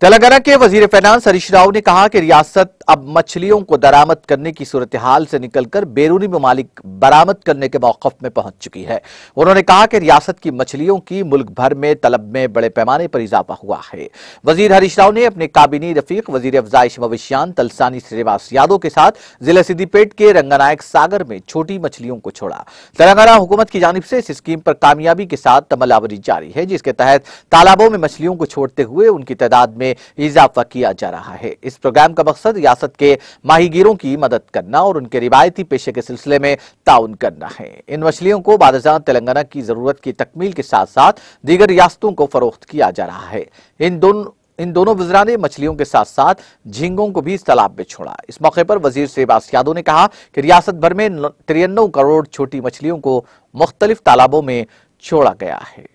तेलंगाना के वजीर फाइनेंस हरीश राव ने कहा कि रियासत अब मछलियों को दरामद करने की सूरत हाल से निकलकर बैरूनी ममालिक बरामद करने के मौकफ में पहुंच चुकी है उन्होंने कहा कि रियासत की मछलियों की मुल्क भर में तलब में बड़े पैमाने पर इजाफा हुआ है वजीर हरीश राव ने अपने काबिनी रफीक वजीर अफजाइश मवेशियान तलसानी श्रीनिवास यादव के साथ जिला सिद्दीपेट के रंगानायक सागर में छोटी मछलियों को छोड़ा तेलंगाना हुकूमत की जानब से इस स्कीम पर कामयाबी के साथ तमलावरी जारी है जिसके तहत तालाबों में मछलियों को छोड़ते हुए उनकी तादाद में में इजाफा किया जा रहा है इस प्रोग्राम का मकसद रियासत के माहिगीरों की मदद करना और उनके रिवायती पेशे के सिलसिले में ताउन करना है इन मछलियों को बादजा तेलंगाना की जरूरत की तकमील के साथ साथ दीगर रियासतों को फरोख्त किया जा रहा है इन दोनों इन दोनों वजरा ने मछलियों के साथ साथ झींगों को भी इस तालाब में छोड़ा इस मौके पर वजीर सेबास यादव ने कहा कि रियासत भर में तिरन्नों करोड़ छोटी मछलियों को मुख्तलिफ तालाबों में छोड़ा गया है